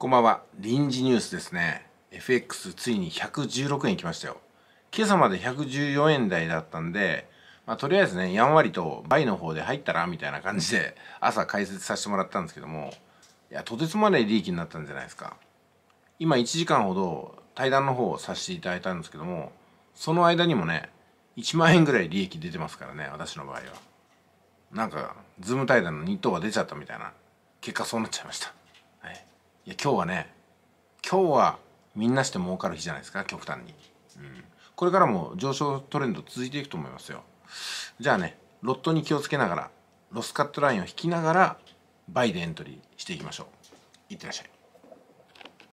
こんばんは。臨時ニュースですね。FX ついに116円いきましたよ。今朝まで114円台だったんで、まあ、とりあえずね、やんわりと倍の方で入ったらみたいな感じで朝解説させてもらったんですけども、いや、とてつもない利益になったんじゃないですか。今1時間ほど対談の方をさせていただいたんですけども、その間にもね、1万円ぐらい利益出てますからね、私の場合は。なんか、ズーム対談の日当が出ちゃったみたいな、結果そうなっちゃいました。や今日はね今日はみんなして儲かる日じゃないですか極端に、うん、これからも上昇トレンド続いていくと思いますよじゃあねロットに気をつけながらロスカットラインを引きながらバイでエントリーしていきましょういってらっしゃい